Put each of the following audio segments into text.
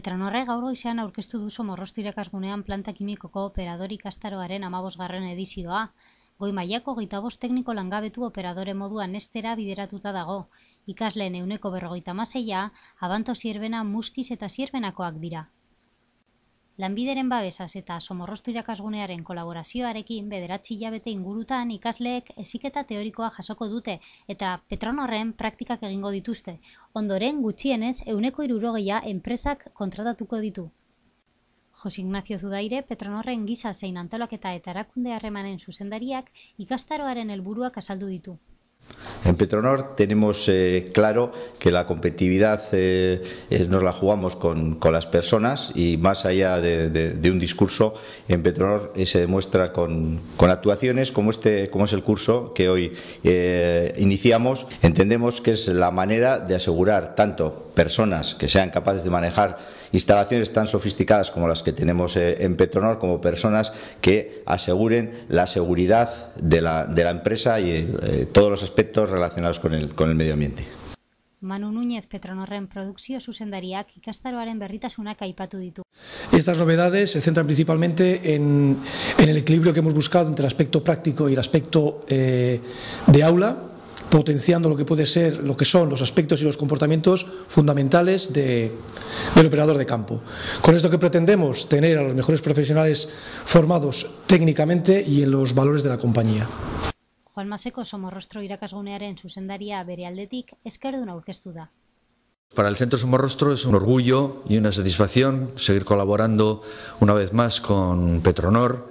Petronorre gaur goizean aurkeztu duzu morroztirak azgunean planta kimikoko operadori kastaroaren amabosgarren edizioa. Goi maiako gitaboz tekniko langabetu operadore moduan estera bideratuta dago. Ikasleen euneko berrogeita maseia, abanto zierbena muskiz eta zierbenakoak dira. Lanbideren babesaz eta somorroztu irakasgunearen kolaborazioarekin bederatzi jabete ingurutan ikasleek eziketa teorikoa jasoko dute eta petronorren praktikak egingo dituzte. Ondoren gutxienez euneko irurogeia enpresak kontratatuko ditu. Jos Ignacio Zudaire, petronorren gizasein antolaketa eta erakunde harremanen zuzendariak ikastaroaren helburuak asaldu ditu. En Petronor tenemos eh, claro que la competitividad eh, eh, nos la jugamos con, las personas y más allá de, un discurso, en Petronor se demuestra con, actuaciones como, este, como es el curso que hoy iniciamos. Entendemos que es la manera de asegurar tanto personas que sean capaces de manejar instalaciones tan sofisticadas como las que tenemos en Petronor, como personas que aseguren la seguridad de la, de la empresa y todos los aspectos relacionados con el, medio ambiente. Manu Núñez Petronorren Estas novedades se centran principalmente en, el equilibrio que hemos buscado entre el aspecto práctico y el aspecto eh, de aula, potenciando lo que puede ser, lo que son los aspectos y los comportamientos fundamentales del operador de campo. Con esto que pretendemos tener a los mejores profesionales formados técnicamente y en los valores de la compañía. Somorrostro irakasgunearen zuzendaria bere aldetik eskerdun aurkeztu da. Para el Centro Somorrostro es un orgullo y una satisfacción seguir colaborando una vez más con Petronor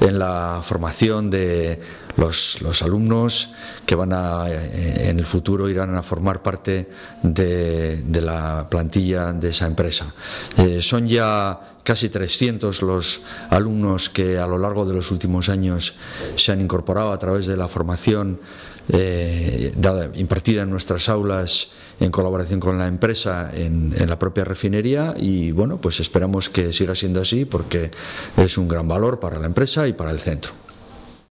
en la formación de los, alumnos que van a, eh, en el futuro irán a formar parte de, la plantilla de esa empresa. Eh, son ya casi 300 los alumnos que a lo largo de los últimos años se han incorporado a través de la formación eh, dada, impartida en nuestras aulas en colaboración con la empresa en, la propia refinería y bueno, pues esperamos que siga siendo así porque es un gran valor para la empresa y para el centro.